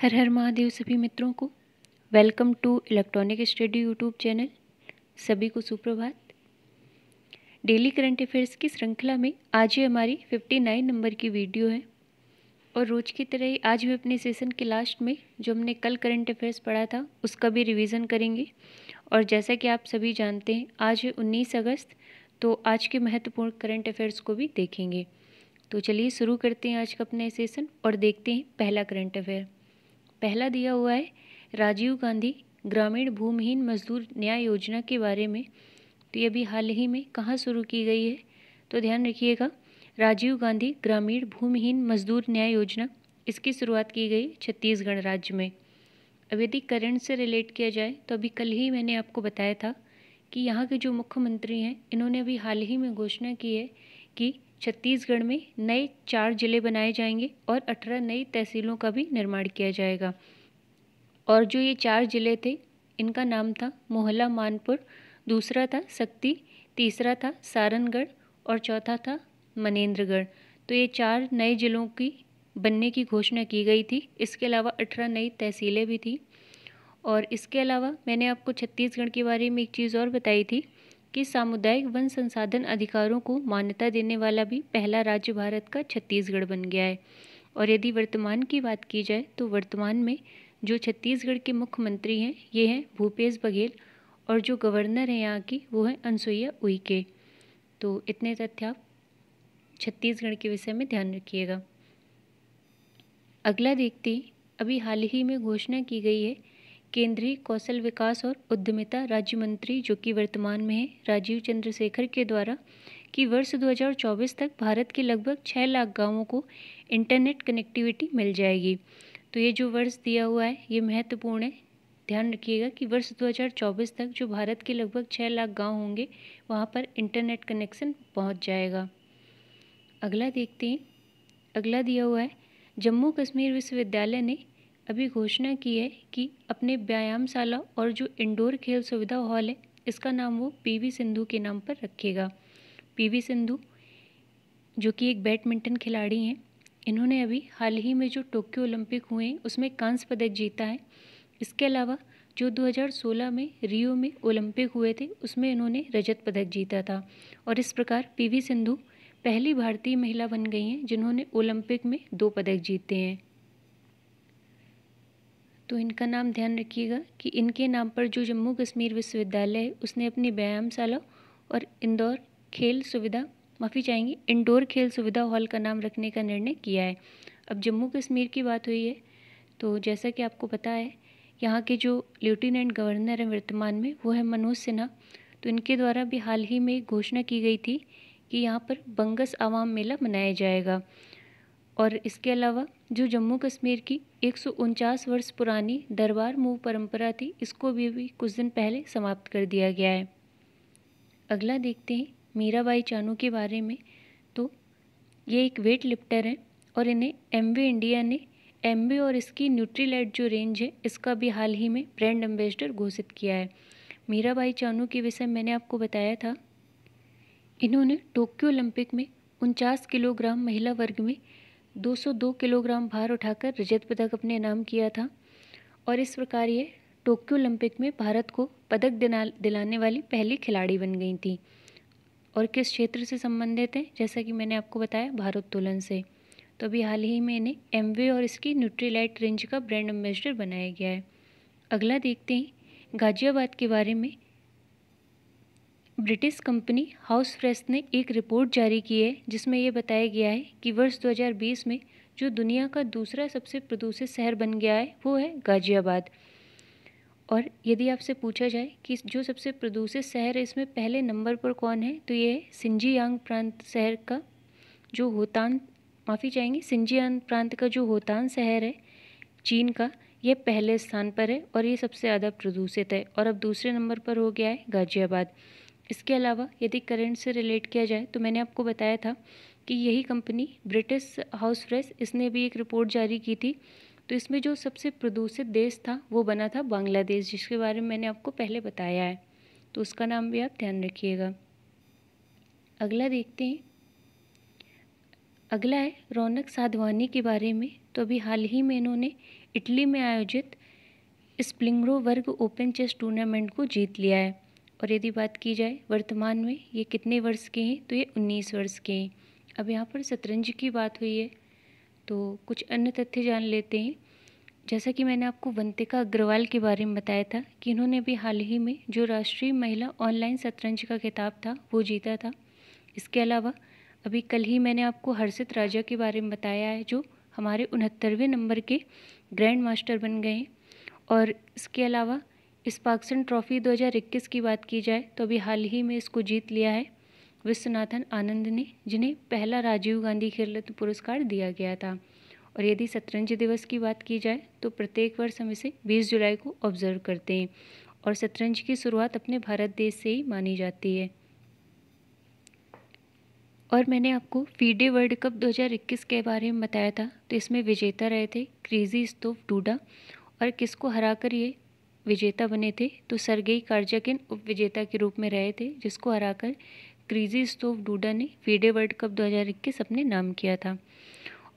हर हर महादेव सभी मित्रों को welcome to electronic study YouTube channel सभी को सुप्रभात डेली करंट अफेयर्स की श्रृंखला में आज ही हमारी 59 नंबर की वीडियो है और रोज की तरह ही आज भी अपने सेशन के लास्ट में जो हमने कल करंट अफेयर्स पढ़ा था उसका भी रिवीजन करेंगे और जैसा कि आप सभी जानते हैं आज है उन्नीस अगस्त तो आज के महत्वपूर्ण करंट अफेयर्स को भी देखेंगे तो चलिए शुरू करते हैं आज का अपना सेशन और देखते हैं पहला करंट अफेयर पहला दिया हुआ है राजीव गांधी ग्रामीण भूमिहीन मजदूर न्याय योजना के बारे में तो ये अभी हाल ही में कहाँ शुरू की गई है तो ध्यान रखिएगा राजीव गांधी ग्रामीण भूमिहीन मजदूर न्याय योजना इसकी शुरुआत की गई छत्तीसगढ़ राज्य में अब यदि करंट से रिलेट किया जाए तो अभी कल ही मैंने आपको बताया था कि यहाँ के जो मुख्यमंत्री हैं इन्होंने अभी हाल ही में घोषणा की है कि छत्तीसगढ़ में नए चार जिले बनाए जाएंगे और अठारह नई तहसीलों का भी निर्माण किया जाएगा और जो ये चार जिले थे इनका नाम था मोहला मानपुर दूसरा था शक्ति तीसरा था सारनगढ़ और चौथा था मनेंद्रगढ़ तो ये चार नए जिलों की बनने की घोषणा की गई थी इसके अलावा अठारह नई तहसीलें भी थी और इसके अलावा मैंने आपको छत्तीसगढ़ के बारे में एक चीज़ और बताई थी कि सामुदायिक वन संसाधन अधिकारों को मान्यता देने वाला भी पहला राज्य भारत का छत्तीसगढ़ बन गया है और यदि वर्तमान की बात की जाए तो वर्तमान में जो छत्तीसगढ़ के मुख्यमंत्री हैं ये हैं भूपेश बघेल और जो गवर्नर हैं यहाँ की वो हैं अनसुईया उइके तो इतने तथ्य आप छत्तीसगढ़ के विषय में ध्यान रखिएगा अगला देखते अभी हाल ही में घोषणा की गई है केंद्रीय कौशल विकास और उद्यमिता राज्य मंत्री जो कि वर्तमान में है राजीव चंद्रशेखर के द्वारा कि वर्ष 2024 तक भारत के लगभग 6 लाख गांवों को इंटरनेट कनेक्टिविटी मिल जाएगी तो ये जो वर्ष दिया हुआ है ये महत्वपूर्ण है ध्यान रखिएगा कि वर्ष 2024 तक जो भारत के लगभग 6 लाख गांव होंगे वहाँ पर इंटरनेट कनेक्शन पहुँच जाएगा अगला देखते हैं अगला दिया हुआ है जम्मू कश्मीर विश्वविद्यालय ने अभी घोषणा की है कि अपने व्यायामशाला और जो इंडोर खेल सुविधा हॉल है इसका नाम वो पीवी सिंधु के नाम पर रखेगा पीवी सिंधु जो कि एक बैडमिंटन खिलाड़ी हैं इन्होंने अभी हाल ही में जो टोक्यो ओलंपिक हुए हैं उसमें कांस्य पदक जीता है इसके अलावा जो 2016 में रियो में ओलंपिक हुए थे उसमें इन्होंने रजत पदक जीता था और इस प्रकार पीवी सिंधु पहली भारतीय महिला बन गई हैं जिन्होंने ओलंपिक में दो पदक जीते हैं तो इनका नाम ध्यान रखिएगा कि इनके नाम पर जो जम्मू कश्मीर विश्वविद्यालय है उसने अपनी व्यायामशाला और इंदौर खेल सुविधा माफ़ी चाहेंगे इंडोर खेल सुविधा हॉल का नाम रखने का निर्णय किया है अब जम्मू कश्मीर की बात हुई है तो जैसा कि आपको पता है यहाँ के जो लेफ्टिनेंट गवर्नर हैं वर्तमान में वो है मनोज सिन्हा तो इनके द्वारा भी हाल ही में घोषणा की गई थी कि यहाँ पर बंगस आवाम मेला मनाया जाएगा और इसके अलावा जो जम्मू कश्मीर की एक सौ उनचास वर्ष पुरानी दरबार मूव परंपरा थी इसको भी अभी कुछ दिन पहले समाप्त कर दिया गया है अगला देखते हैं मीराबाई चानू के बारे में तो ये एक वेट लिफ्टर हैं और इन्हें एम इंडिया ने एम और इसकी न्यूट्रीलाइट जो रेंज है इसका भी हाल ही में ब्रांड एम्बेसडर घोषित किया है मीराबाई चानू के विषय मैंने आपको बताया था इन्होंने टोक्यो ओलंपिक में उनचास किलोग्राम महिला वर्ग में 202 किलोग्राम भार उठाकर रजत पदक अपने नाम किया था और इस प्रकार ये टोक्यो ओलंपिक में भारत को पदक दिला दिलाने वाली पहली खिलाड़ी बन गई थी और किस क्षेत्र से संबंधित हैं जैसा कि मैंने आपको बताया भारोत्तोलन से तो अभी हाल ही में इन्हें एम और इसकी न्यूट्रीलाइट रेंज का ब्रांड एम्बेसडर बनाया गया है अगला देखते हैं गाजियाबाद के बारे में ब्रिटिश कंपनी हाउस फ्रेस्ट ने एक रिपोर्ट जारी की है जिसमें यह बताया गया है कि वर्ष 2020 में जो दुनिया का दूसरा सबसे प्रदूषित शहर बन गया है वो है गाजियाबाद और यदि आपसे पूछा जाए कि जो सबसे प्रदूषित शहर है इसमें पहले नंबर पर कौन है तो ये है सिंजियांग प्रांत शहर का जो होतान माफ़ी चाहेंगे सिंजियांग प्रांत का जो होतान शहर है चीन का यह पहले स्थान पर है और ये सबसे ज़्यादा प्रदूषित है और अब दूसरे नंबर पर हो गया है गाजियाबाद इसके अलावा यदि करेंट से रिलेट किया जाए तो मैंने आपको बताया था कि यही कंपनी ब्रिटिश हाउस फ्रेस इसने भी एक रिपोर्ट जारी की थी तो इसमें जो सबसे प्रदूषित देश था वो बना था बांग्लादेश जिसके बारे में मैंने आपको पहले बताया है तो उसका नाम भी आप ध्यान रखिएगा अगला देखते हैं अगला है रौनक साधवानी के बारे में तो अभी हाल ही में इन्होंने इटली में आयोजित स्प्लिंगरो वर्ग ओपन चेस टूर्नामेंट को जीत लिया है और यदि बात की जाए वर्तमान में ये कितने वर्ष के हैं तो ये उन्नीस वर्ष के हैं अब यहाँ पर शतरंज की बात हुई है तो कुछ अन्य तथ्य जान लेते हैं जैसा कि मैंने आपको वंतिका अग्रवाल के बारे में बताया था कि इन्होंने भी हाल ही में जो राष्ट्रीय महिला ऑनलाइन शतरंज का खिताब था वो जीता था इसके अलावा अभी कल ही मैंने आपको हर्षित राजा के बारे में बताया है जो हमारे उनहत्तरवें नंबर के ग्रैंड मास्टर बन गए और इसके अलावा स्पार्क्सन ट्रॉफी 2021 की बात की जाए तो अभी हाल ही में इसको जीत लिया है विश्वनाथन आनंद ने जिन्हें पहला राजीव गांधी खेल रत्न पुरस्कार दिया गया था और यदि शतरंज दिवस की बात की जाए तो प्रत्येक वर्ष हम इसे 20 जुलाई को ऑब्जर्व करते हैं और शतरंज की शुरुआत अपने भारत देश से ही मानी जाती है और मैंने आपको फीडे वर्ल्ड कप 2021 के बारे में बताया था तो इसमें विजेता रहे थे क्रीजी स्तोफ डूडा और किसको हराकर ये विजेता बने थे तो सरगेई कार्जाकिन उप विजेता के रूप में रहे थे जिसको हराकर क्रीजी स्टोव डूडा ने फीडे वर्ल्ड कप 2021 अपने नाम किया था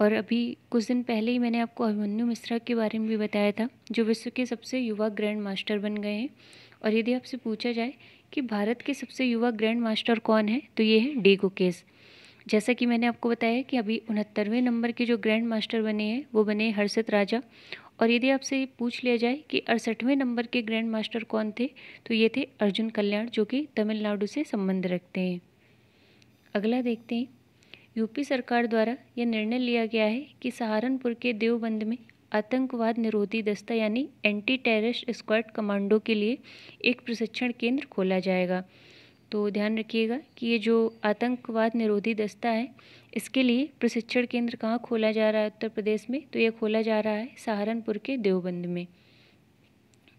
और अभी कुछ दिन पहले ही मैंने आपको अभिमन्यु मिश्रा के बारे में भी बताया था जो विश्व के सबसे युवा ग्रैंड मास्टर बन गए हैं और यदि आपसे पूछा जाए कि भारत के सबसे युवा ग्रैंड मास्टर कौन है तो ये है डी गुकेश जैसा कि मैंने आपको बताया कि अभी उनहत्तरवें नंबर के जो ग्रैंड मास्टर बने हैं वो बने हर्षित राजा और यदि आपसे ये पूछ लिया जाए कि अड़सठवें नंबर के ग्रैंड मास्टर कौन थे तो ये थे अर्जुन कल्याण जो कि तमिलनाडु से संबंध रखते हैं अगला देखते हैं यूपी सरकार द्वारा यह निर्णय लिया गया है कि सहारनपुर के देवबंद में आतंकवाद निरोधी दस्ता यानी एंटी टेररिस्ट स्क्वाड कमांडो के लिए एक प्रशिक्षण केंद्र खोला जाएगा तो ध्यान रखिएगा कि ये जो आतंकवाद निरोधी दस्ता है इसके लिए प्रशिक्षण केंद्र कहाँ खोला जा रहा है उत्तर प्रदेश में तो ये खोला जा रहा है सहारनपुर के देवबंद में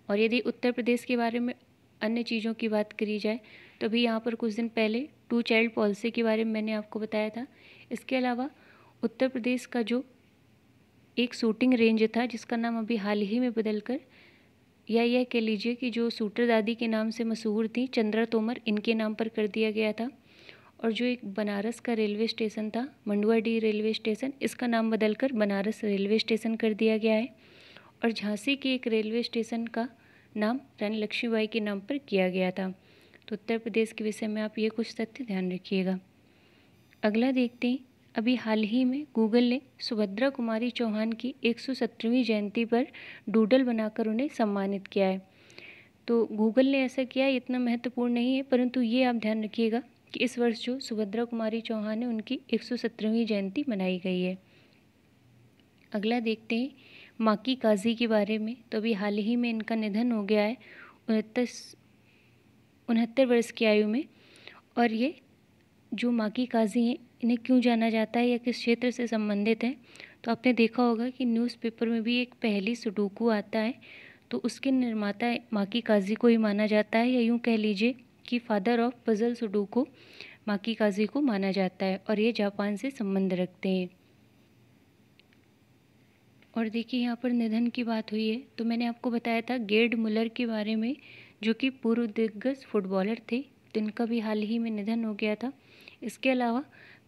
और यदि उत्तर प्रदेश के बारे में अन्य चीज़ों की बात करी जाए तो अभी यहाँ पर कुछ दिन पहले टू चाइल्ड पॉलिसी के बारे में मैंने आपको बताया था इसके अलावा उत्तर प्रदेश का जो एक शूटिंग रेंज था जिसका नाम अभी हाल ही में बदलकर या यह कह लीजिए कि जो सूटर दादी के नाम से मशहूर थी चंद्रा तोमर इनके नाम पर कर दिया गया था और जो एक बनारस का रेलवे स्टेशन था मंडुआडी रेलवे स्टेशन इसका नाम बदलकर बनारस रेलवे स्टेशन कर दिया गया है और झांसी के एक रेलवे स्टेशन का नाम रानी लक्ष्मीबाई के नाम पर किया गया था तो उत्तर प्रदेश के विषय में आप ये कुछ तथ्य ध्यान रखिएगा अगला देखते हैं अभी हाल ही में गूगल ने सुभद्रा कुमारी चौहान की 117वीं जयंती पर डूडल बनाकर उन्हें सम्मानित किया है तो गूगल ने ऐसा किया इतना महत्वपूर्ण नहीं है परंतु ये आप ध्यान रखिएगा कि इस वर्ष जो सुभद्रा कुमारी चौहान है उनकी 117वीं जयंती मनाई गई है अगला देखते हैं माकी काजी के बारे में तो अभी हाल ही में इनका निधन हो गया है उनहत्तर उनहत्तर वर्ष की आयु में और ये जो माकी काजी हैं इन्हें क्यों जाना जाता है या किस क्षेत्र से संबंधित है तो आपने देखा होगा कि न्यूज़पेपर में भी एक पहली सुडोकू आता है तो उसके निर्माता माकी काजी को ही माना जाता है या यूँ कह लीजिए कि father of puzzle sudoku Maki Kaji को माना जाता है और ये जापान से संबंध रखते हैं और देखिए यहाँ पर निधन की बात हुई है तो मैंने आपको बताया था गेड मुलर के बारे में जो कि पूर्व दिग्गज फुटबॉलर थे जिनका तो भी हाल ही में निधन हो गया था इसके अलावा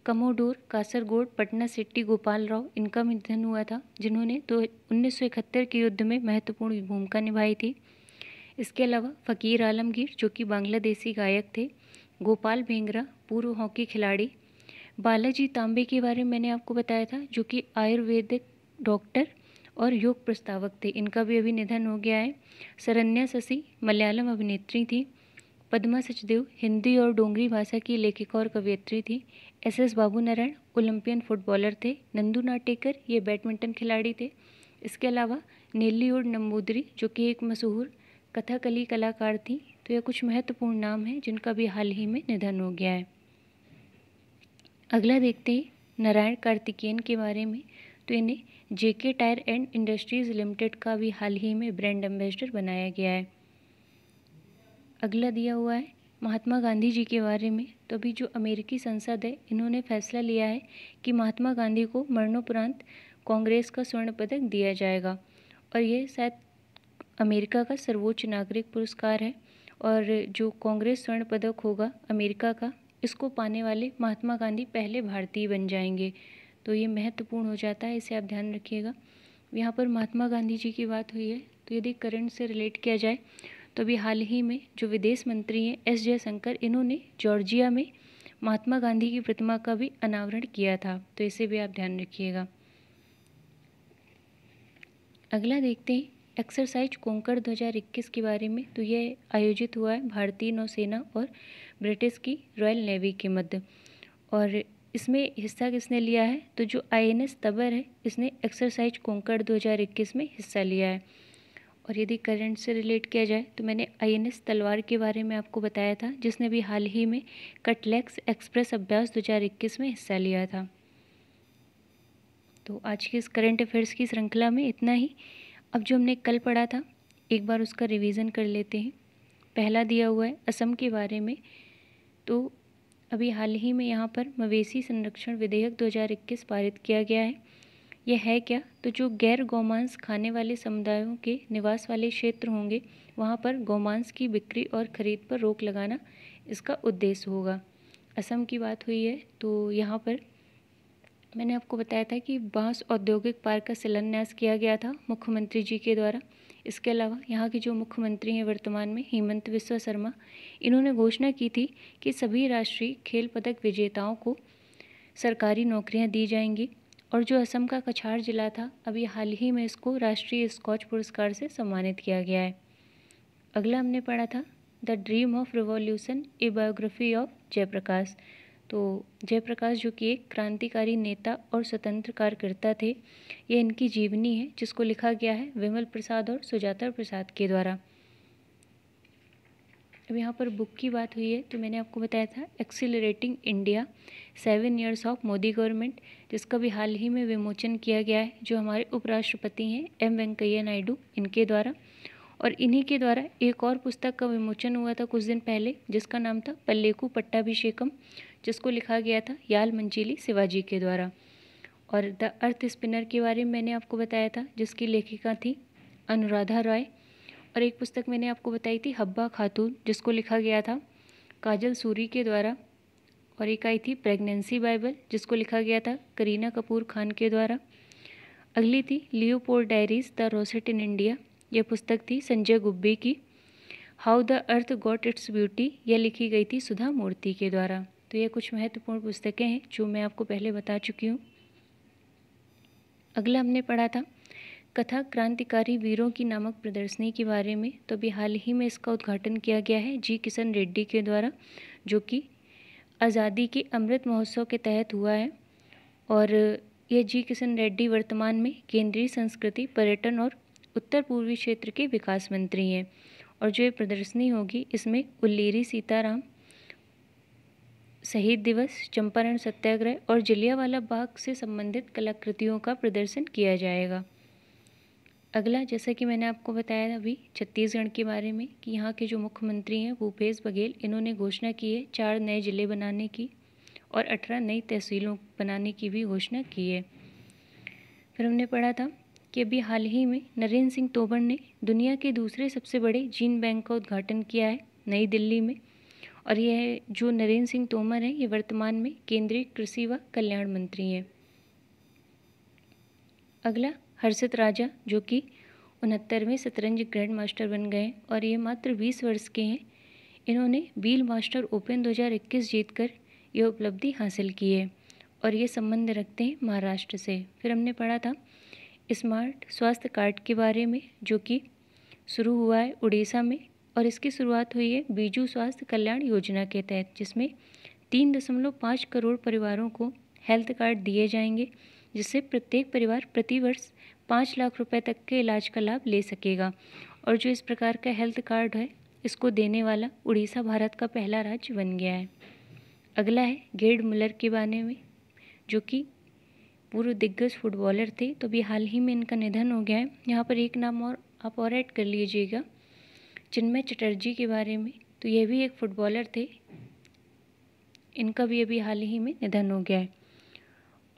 कमोडोर कासरगोड पटना सिटी गोपाल राव इनका निधन हुआ था जिन्होंने दो तो उन्नीस के युद्ध में महत्वपूर्ण भूमिका निभाई थी इसके अलावा फ़कीर आलमगीर जो कि बांग्लादेशी गायक थे गोपाल भेंगरा पूर्व हॉकी खिलाड़ी बालाजी तांबे के बारे में मैंने आपको बताया था जो कि आयुर्वेदिक डॉक्टर और योग प्रस्तावक थे इनका भी अभी निधन हो गया है सरन्या शशि मलयालम अभिनेत्री थी पद्मा सचदेव हिंदी और डोंगरी भाषा की लेखिका और कवियत्री थी S S Babu Narayan Olympian footballer थे नंदू नाटेकर ये बैडमिंटन खिलाड़ी थे इसके अलावा नीली और नम्बूदरी जो कि एक मशहूर कथाकली कलाकार थी तो यह कुछ महत्वपूर्ण नाम हैं जिनका भी हाल ही में निधन हो गया है अगला देखते हैं नारायण कार्तिकेयन के बारे में तो इन्हें JK tyre and industries limited का भी हाल ही में ब्रांड एम्बेसडर बनाया गया है अगला दिया हुआ है महात्मा गांधी जी के बारे में तो अभी जो अमेरिकी संसद है इन्होंने फैसला लिया है कि महात्मा गांधी को मरणोपरांत कांग्रेस का स्वर्ण पदक दिया जाएगा और ये शायद अमेरिका का सर्वोच्च नागरिक पुरस्कार है और जो कांग्रेस स्वर्ण पदक होगा अमेरिका का इसको पाने वाले महात्मा गांधी पहले भारतीय बन जाएंगे तो ये महत्वपूर्ण हो जाता है इसे आप ध्यान रखिएगा यहाँ पर महात्मा गांधी जी की बात हुई है तो यदि करंट से रिलेट किया जाए तो अभी हाल ही में जो विदेश मंत्री हैं एस जयशंकर इन्होंने जॉर्जिया में महात्मा गांधी की प्रतिमा का भी अनावरण किया था तो इसे भी आप ध्यान रखिएगा अगला देखते हैं एक्सरसाइज कोंकर 2021 के बारे में तो यह आयोजित हुआ है भारतीय नौसेना और ब्रिटिश की रॉयल नेवी के मध्य और इसमें हिस्सा किसने लिया है तो जो आई एन एस तबर है इसने एक्सरसाइज कोंकर 2021 में हिस्सा लिया है और यदि करंट से रिलेट किया जाए तो मैंने आई तलवार के बारे में आपको बताया था जिसने भी हाल ही में कटलेक्स एक्सप्रेस अभ्यास 2021 में हिस्सा लिया था तो आज के इस करंट अफेयर्स की श्रृंखला में इतना ही अब जो हमने कल पढ़ा था एक बार उसका रिवीजन कर लेते हैं पहला दिया हुआ है असम के बारे में तो अभी हाल ही में यहाँ पर मवेशी संरक्षण विधेयक 2021 पारित किया गया है यह है क्या तो जो गैर गोमांस खाने वाले समुदायों के निवास वाले क्षेत्र होंगे वहाँ पर गोमांस की बिक्री और ख़रीद पर रोक लगाना इसका उद्देश्य होगा असम की बात हुई है तो यहाँ पर मैंने आपको बताया था कि बांस औद्योगिक पार्क का शिलान्यास किया गया था मुख्यमंत्री जी के द्वारा इसके अलावा यहाँ के जो मुख्यमंत्री हैं वर्तमान में हेमंत विश्व शर्मा इन्होंने घोषणा की थी कि सभी राष्ट्रीय खेल पदक विजेताओं को सरकारी नौकरियाँ दी जाएंगी और जो असम का कछार ज़िला था अभी हाल ही में इसको राष्ट्रीय स्कॉच पुरस्कार से सम्मानित किया गया है अगला हमने पढ़ा था the dream of revolution a biography of Jayaprakash तो जयप्रकाश जो कि एक क्रांतिकारी नेता और स्वतंत्र कार्यकर्ता थे ये इनकी जीवनी है जिसको लिखा गया है विमल प्रसाद और सुजाता प्रसाद के द्वारा अब यहाँ पर बुक की बात हुई है तो मैंने आपको बताया था accelerating India seven years of Modi government जिसका भी हाल ही में विमोचन किया गया है जो हमारे उपराष्ट्रपति हैं एम वेंकैया नायडू इनके द्वारा और इन्हीं के द्वारा एक और पुस्तक का विमोचन हुआ था कुछ दिन पहले जिसका नाम था पल्लेकू पट्टाभिषेकम जिसको लिखा गया था याल मंजिली शिवाजी के द्वारा और द अर्थ स्पिनर के बारे में मैंने आपको बताया था जिसकी लेखिका थी अनुराधा रॉय और एक पुस्तक मैंने आपको बताई थी हब्बा खातून जिसको लिखा गया था काजल सूरी के द्वारा और एक आई थी प्रेगनेंसी बाइबल जिसको लिखा गया था करीना कपूर खान के द्वारा अगली थी leopard diaries the rosette in India यह पुस्तक थी संजय गुब्बे की how the earth got its beauty यह लिखी गई थी सुधा मूर्ति के द्वारा तो यह कुछ महत्वपूर्ण पुस्तकें हैं जो मैं आपको पहले बता चुकी हूँ अगला हमने पढ़ा था कथा क्रांतिकारी वीरों की नामक प्रदर्शनी के बारे में तो अभी हाल ही में इसका उद्घाटन किया गया है जी किशन रेड्डी के द्वारा जो कि आज़ादी के अमृत महोत्सव के तहत हुआ है और यह जी किशन रेड्डी वर्तमान में केंद्रीय संस्कृति पर्यटन और उत्तर पूर्वी क्षेत्र के विकास मंत्री हैं और जो ये प्रदर्शनी होगी इसमें उल्लेरी सीताराम शहीद दिवस चंपारण सत्याग्रह और जलियावाला बाग से संबंधित कलाकृतियों का प्रदर्शन किया जाएगा अगला जैसा कि मैंने आपको बताया अभी छत्तीसगढ़ के बारे में कि यहाँ के जो मुख्यमंत्री हैं भूपेश बघेल इन्होंने घोषणा की है चार नए ज़िले बनाने की और अठारह नई तहसीलों बनाने की भी घोषणा की है फिर हमने पढ़ा था कि अभी हाल ही में नरेंद्र सिंह तोमर ने दुनिया के दूसरे सबसे बड़े जीन बैंक का उद्घाटन किया है नई दिल्ली में और यह जो नरेंद्र सिंह तोमर हैं ये वर्तमान में केंद्रीय कृषि व कल्याण मंत्री हैं अगला हर्षित राजा जो कि उनहत्तरवें शतरंज ग्रैंड मास्टर बन गए और ये मात्र 20 वर्ष के हैं इन्होंने बील मास्टर ओपन 2021 जीतकर ये उपलब्धि हासिल की है और ये संबंध रखते हैं महाराष्ट्र से फिर हमने पढ़ा था स्मार्ट स्वास्थ्य कार्ड के बारे में जो कि शुरू हुआ है उड़ीसा में और इसकी शुरुआत हुई है बीजू स्वास्थ्य कल्याण योजना के तहत जिसमें तीन दशमलव पाँच करोड़ परिवारों को हेल्थ कार्ड दिए जाएंगे जिससे प्रत्येक परिवार प्रतिवर्ष पाँच लाख रुपए तक के इलाज का लाभ ले सकेगा और जो इस प्रकार का हेल्थ कार्ड है इसको देने वाला उड़ीसा भारत का पहला राज्य बन गया है अगला है गेड मुलर के बारे में जो कि पूर्व दिग्गज फुटबॉलर थे तो भी हाल ही में इनका निधन हो गया है यहाँ पर एक नाम और आप और ऐड कर लीजिएगा चिन्मय चटर्जी के बारे में तो यह भी एक फुटबॉलर थे इनका भी अभी हाल ही में निधन हो गया है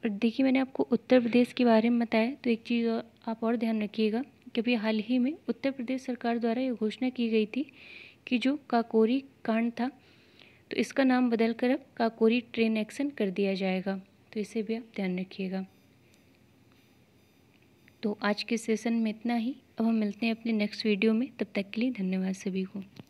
और देखिए मैंने आपको उत्तर प्रदेश के बारे में बताया तो एक चीज़ आप और ध्यान रखिएगा कि अभी हाल ही में उत्तर प्रदेश सरकार द्वारा ये घोषणा की गई थी कि जो काकोरी कांड था तो इसका नाम बदल कर अब काकोरी ट्रेन एक्शन कर दिया जाएगा तो इसे भी आप ध्यान रखिएगा तो आज के सेशन में इतना ही अब हम मिलते हैं अपने नेक्स्ट वीडियो में तब तक के लिए धन्यवाद सभी को